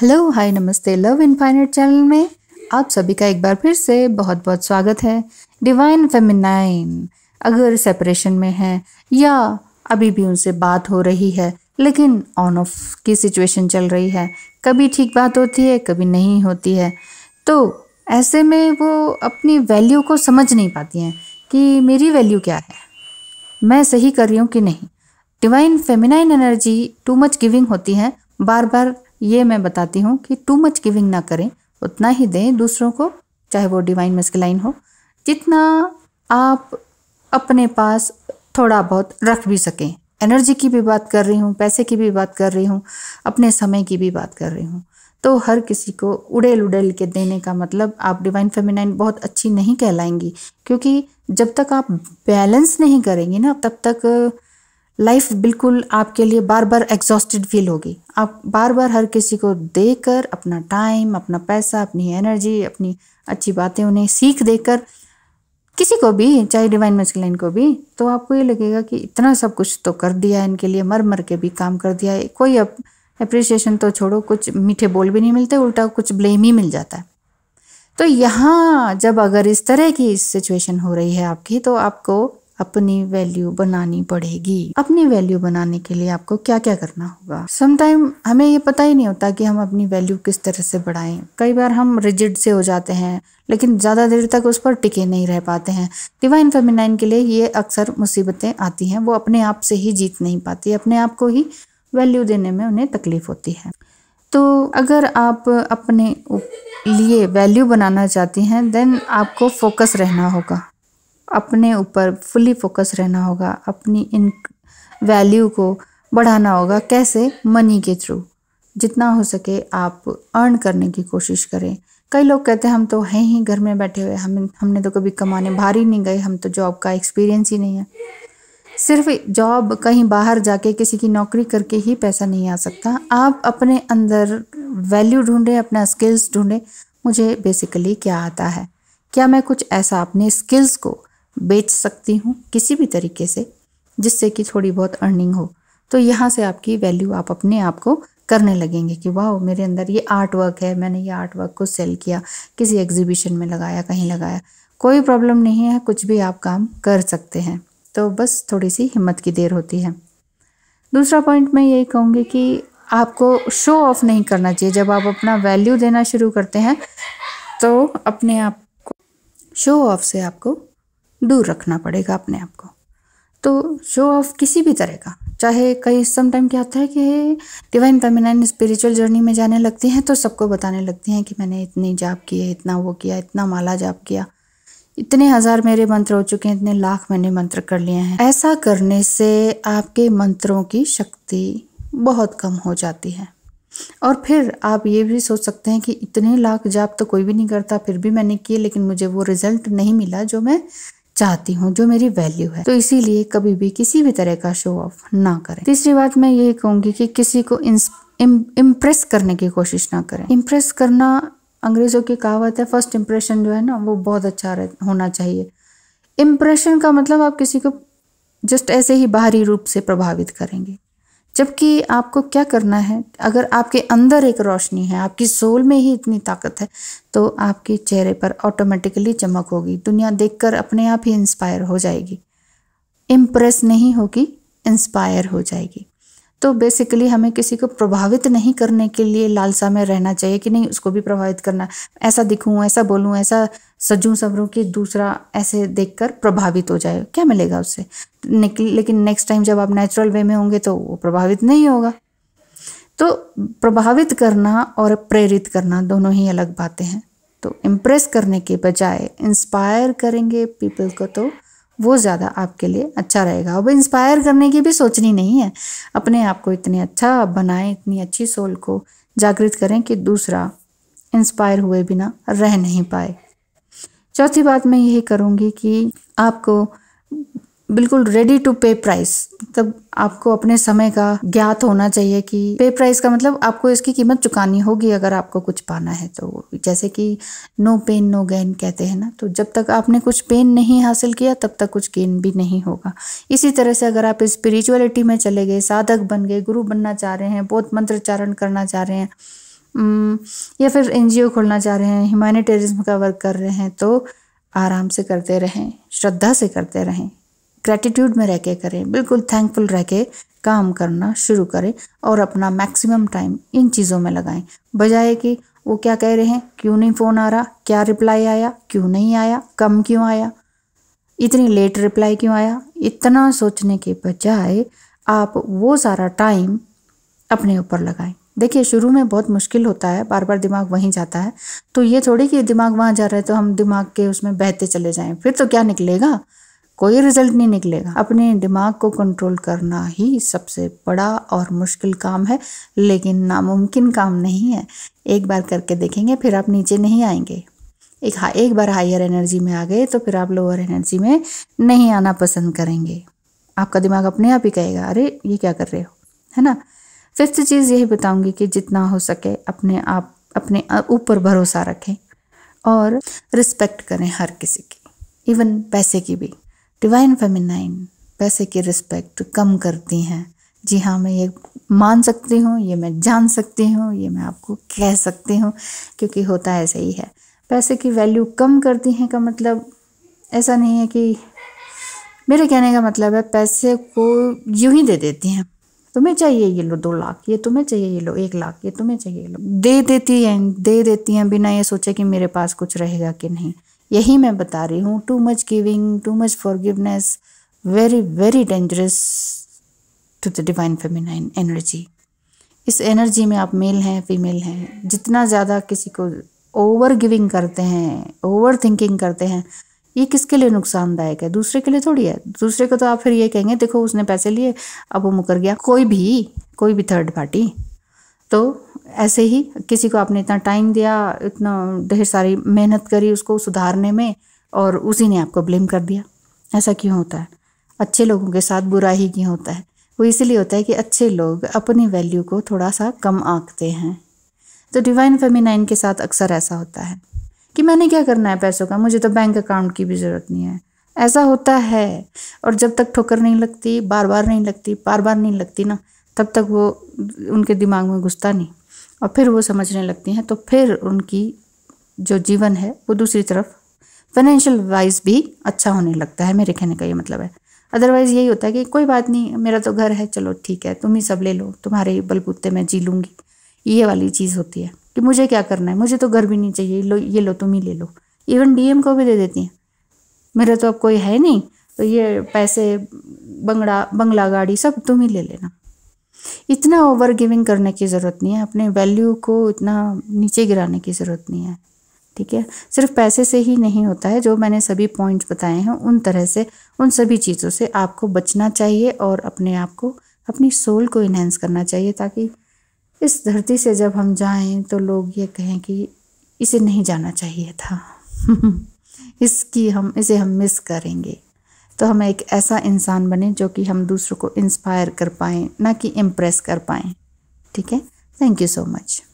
hello hi नमस्ते love infinite channel में आप सभी का एक बार फिर से बहुत बहुत स्वागत है डिवाइन फेमिनाइन अगर सेपरेशन में है या अभी भी उनसे बात हो रही है लेकिन ऑन ऑफ की सिचुएशन चल रही है कभी ठीक बात होती है कभी नहीं होती है तो ऐसे में वो अपनी वैल्यू को समझ नहीं पाती हैं कि मेरी वैल्यू क्या है मैं सही कर रही हूँ कि नहीं divine feminine energy too much giving होती है बार बार ये मैं बताती हूँ कि टू मच गिविंग ना करें उतना ही दें दूसरों को चाहे वो डिवाइन मस्कलाइन हो जितना आप अपने पास थोड़ा बहुत रख भी सकें एनर्जी की भी बात कर रही हूँ पैसे की भी बात कर रही हूँ अपने समय की भी बात कर रही हूँ तो हर किसी को उड़ेल उड़ेल के देने का मतलब आप डिवाइन फेमिनाइन बहुत अच्छी नहीं कहलाएंगी क्योंकि जब तक आप बैलेंस नहीं करेंगी ना तब तक लाइफ बिल्कुल आपके लिए बार बार एग्जॉस्टेड फील होगी आप बार बार हर किसी को देकर अपना टाइम अपना पैसा अपनी एनर्जी अपनी अच्छी बातें उन्हें सीख देकर किसी को भी चाहे डिवाइन मस्किन को भी तो आपको ये लगेगा कि इतना सब कुछ तो कर दिया है इनके लिए मर मर के भी काम कर दिया है कोई अप अप्रिसिएशन तो छोड़ो कुछ मीठे बोल भी नहीं मिलते उल्टा कुछ ब्लेम ही मिल जाता है तो यहाँ जब अगर इस तरह की सिचुएशन हो रही है आपकी तो आपको अपनी वैल्यू बनानी पड़ेगी अपनी वैल्यू बनाने के लिए आपको क्या क्या करना होगा समटाइम हमें ये पता ही नहीं होता कि हम अपनी वैल्यू किस तरह से बढ़ाएं कई बार हम रिजिड से हो जाते हैं लेकिन ज़्यादा देर तक उस पर टिके नहीं रह पाते हैं डिवाइन फेमिनाइन के लिए ये अक्सर मुसीबतें आती हैं वो अपने आप से ही जीत नहीं पाती अपने आप को ही वैल्यू देने में उन्हें तकलीफ होती है तो अगर आप अपने लिए वैल्यू बनाना चाहती हैं देन आपको फोकस रहना होगा अपने ऊपर फुली फोकस रहना होगा अपनी इन वैल्यू को बढ़ाना होगा कैसे मनी के थ्रू जितना हो सके आप अर्न करने की कोशिश करें कई लोग कहते हैं हम तो हैं ही घर में बैठे हुए हम हमने तो कभी कमाने बाहर ही नहीं गए हम तो जॉब का एक्सपीरियंस ही नहीं है सिर्फ जॉब कहीं बाहर जाके किसी की नौकरी करके ही पैसा नहीं आ सकता आप अपने अंदर वैल्यू ढूंढें अपना स्किल्स ढूंढें मुझे बेसिकली क्या आता है क्या मैं कुछ ऐसा अपने स्किल्स को बेच सकती हूँ किसी भी तरीके से जिससे कि थोड़ी बहुत अर्निंग हो तो यहाँ से आपकी वैल्यू आप अपने आप को करने लगेंगे कि वाह मेरे अंदर ये आर्ट वर्क है मैंने ये आर्ट वर्क को सेल किया किसी एग्जीबिशन में लगाया कहीं लगाया कोई प्रॉब्लम नहीं है कुछ भी आप काम कर सकते हैं तो बस थोड़ी सी हिम्मत की देर होती है दूसरा पॉइंट मैं यही कहूँगी कि आपको शो ऑफ नहीं करना चाहिए जब आप अपना वैल्यू देना शुरू करते हैं तो अपने आप को शो ऑफ से आपको दूर रखना पड़ेगा अपने आप को तो शो ऑफ किसी भी तरह का चाहे कई सम टाइम क्या होता है कि डिवाइन फेमिनाइन स्पिरिचुअल जर्नी में जाने लगती हैं तो सबको बताने लगती हैं कि मैंने इतनी जाप किए इतना वो किया इतना माला जाप किया इतने हज़ार मेरे मंत्र हो चुके हैं इतने लाख मैंने मंत्र कर लिए हैं ऐसा करने से आपके मंत्रों की शक्ति बहुत कम हो जाती है और फिर आप ये भी सोच सकते हैं कि इतने लाख जाप तो कोई भी नहीं करता फिर भी मैंने किए लेकिन मुझे वो रिजल्ट नहीं मिला जो मैं चाहती हूँ जो मेरी वैल्यू है तो इसीलिए कभी भी किसी भी तरह का शो ऑफ ना करें तीसरी बात मैं यही कहूंगी कि किसी को इम्प्रेस करने की कोशिश ना करें इम्प्रेस करना अंग्रेजों की कहावत है फर्स्ट इम्प्रेशन जो है ना वो बहुत अच्छा होना चाहिए इम्प्रेशन का मतलब आप किसी को जस्ट ऐसे ही बाहरी रूप से प्रभावित करेंगे जबकि आपको क्या करना है अगर आपके अंदर एक रोशनी है आपकी सोल में ही इतनी ताकत है तो आपके चेहरे पर ऑटोमेटिकली चमक होगी दुनिया देखकर अपने आप ही इंस्पायर हो जाएगी इम्प्रेस नहीं होगी इंस्पायर हो जाएगी तो बेसिकली हमें किसी को प्रभावित नहीं करने के लिए लालसा में रहना चाहिए कि नहीं उसको भी प्रभावित करना ऐसा दिखूँ ऐसा बोलूँ ऐसा सजूँ संवरूँ कि दूसरा ऐसे देखकर प्रभावित हो जाए क्या मिलेगा उससे लेकिन नेक्स्ट टाइम जब आप नेचुरल वे में होंगे तो वो प्रभावित नहीं होगा तो प्रभावित करना और प्रेरित करना दोनों ही अलग बातें हैं तो इम्प्रेस करने के बजाय इंस्पायर करेंगे पीपल को तो वो ज़्यादा आपके लिए अच्छा रहेगा अब इंस्पायर करने की भी सोचनी नहीं है अपने आप को इतने अच्छा बनाएं इतनी अच्छी सोल को जागृत करें कि दूसरा इंस्पायर हुए बिना रह नहीं पाए चौथी बात मैं यही करूँगी कि आपको बिल्कुल रेडी टू पे प्राइस मतलब आपको अपने समय का ज्ञात होना चाहिए कि पे प्राइस का मतलब आपको इसकी कीमत चुकानी होगी अगर आपको कुछ पाना है तो जैसे कि नो पेन नो गेन कहते हैं ना तो जब तक आपने कुछ पेन नहीं हासिल किया तब तक कुछ गेन भी नहीं होगा इसी तरह से अगर आप स्पिरिचुअलिटी में चले गए साधक बन गए गुरु बनना चाह रहे हैं बौद्ध मंत्रोच्चारण करना चाह रहे हैं या फिर एन खोलना चाह रहे हैं ह्यूमैनिटेरिज्म का वर्क कर रहे हैं तो आराम से करते रहें श्रद्धा से करते रहें ग्रेटिट्यूड में रह के करें बिल्कुल थैंकफुल रह के काम करना शुरू करें और अपना मैक्सिमम टाइम इन चीज़ों में लगाएं बजाय कि वो क्या कह रहे हैं क्यों नहीं फ़ोन आ रहा क्या रिप्लाई आया क्यों नहीं आया कम क्यों आया इतनी लेट रिप्लाई क्यों आया इतना सोचने के बजाय आप वो सारा टाइम अपने ऊपर लगाएं देखिए शुरू में बहुत मुश्किल होता है बार बार दिमाग वहीं जाता है तो ये थोड़ी कि दिमाग वहाँ जा रहा है तो हम दिमाग के उसमें बहते चले जाएं फिर तो क्या निकलेगा कोई रिजल्ट नहीं निकलेगा अपने दिमाग को कंट्रोल करना ही सबसे बड़ा और मुश्किल काम है लेकिन नामुमकिन काम नहीं है एक बार करके देखेंगे फिर आप नीचे नहीं आएंगे एक हाँ एक बार हायर एनर्जी में आ गए तो फिर आप लोअर एनर्जी में नहीं आना पसंद करेंगे आपका दिमाग अपने आप ही कहेगा अरे ये क्या कर रहे हो है ना फिफ्थ चीज़ यही बताऊंगी कि जितना हो सके अपने आप अपने ऊपर भरोसा रखें और रिस्पेक्ट करें हर किसी की इवन पैसे की भी डिवाइन फेमिनाइन पैसे की रिस्पेक्ट कम करती हैं जी हाँ मैं ये मान सकती हूँ ये मैं जान सकती हूँ ये मैं आपको कह सकती हूँ क्योंकि होता ऐसा ही है पैसे की वैल्यू कम करती हैं का मतलब ऐसा नहीं है कि मेरे कहने का मतलब है पैसे को यूं ही दे देती हैं तुम्हें चाहिए ये लो दो लाख ये तुम्हें चाहिए ये लो एक लाख ये तुम्हें चाहिए ये लो दे देती हैं दे देती हैं बिना ये सोचे कि मेरे पास कुछ रहेगा कि नहीं यही मैं बता रही हूँ too much giving too much forgiveness very very dangerous to the divine feminine energy इस एनर्जी में आप मेल हैं फीमेल हैं जितना ज़्यादा किसी को ओवर गिविंग करते हैं ओवर थिंकिंग करते हैं ये किसके लिए नुकसानदायक है दूसरे के लिए थोड़ी है दूसरे को तो आप फिर ये कहेंगे देखो उसने पैसे लिए अब वो मुकर गया कोई भी कोई भी थर्ड पार्टी तो ऐसे ही किसी को आपने इतना टाइम दिया इतना ढेर सारी मेहनत करी उसको सुधारने में और उसी ने आपको ब्लेम कर दिया ऐसा क्यों होता है अच्छे लोगों के साथ बुरा ही क्यों होता है वो इसीलिए होता है कि अच्छे लोग अपनी वैल्यू को थोड़ा सा कम आंकते हैं तो डिवाइन फेमिनाइन के साथ अक्सर ऐसा होता है कि मैंने क्या करना है पैसों का मुझे तो बैंक अकाउंट की भी ज़रूरत नहीं है ऐसा होता है और जब तक ठोकर नहीं लगती बार बार नहीं लगती बार बार नहीं लगती ना तब तक वो उनके दिमाग में घुसता नहीं और फिर वो समझने लगती हैं तो फिर उनकी जो जीवन है वो दूसरी तरफ फाइनेंशियल वाइज भी अच्छा होने लगता है मेरे कहने का ये मतलब है अदरवाइज़ यही होता है कि कोई बात नहीं मेरा तो घर है चलो ठीक है तुम ही सब ले लो तुम्हारे बलबूते में जी लूँगी ये वाली चीज़ होती है कि मुझे क्या करना है मुझे तो घर भी नहीं चाहिए लो ये लो तुम ही ले लो इवन डीएम को भी दे देती हैं मेरा तो अब कोई है नहीं तो ये पैसे बंगड़ा बंगला गाड़ी सब तुम ही ले लेना इतना ओवर गिविंग करने की ज़रूरत नहीं है अपने वैल्यू को इतना नीचे गिराने की ज़रूरत नहीं है ठीक है सिर्फ पैसे से ही नहीं होता है जो मैंने सभी पॉइंट्स बताए हैं उन तरह से उन सभी चीज़ों से आपको बचना चाहिए और अपने आप को अपनी सोल को इन्हेंस करना चाहिए ताकि इस धरती से जब हम जाएं तो लोग ये कहें कि इसे नहीं जाना चाहिए था इसकी हम इसे हम मिस करेंगे तो हम एक ऐसा इंसान बने जो कि हम दूसरों को इंस्पायर कर पाएँ ना कि इम्प्रेस कर पाएँ ठीक है थैंक यू सो मच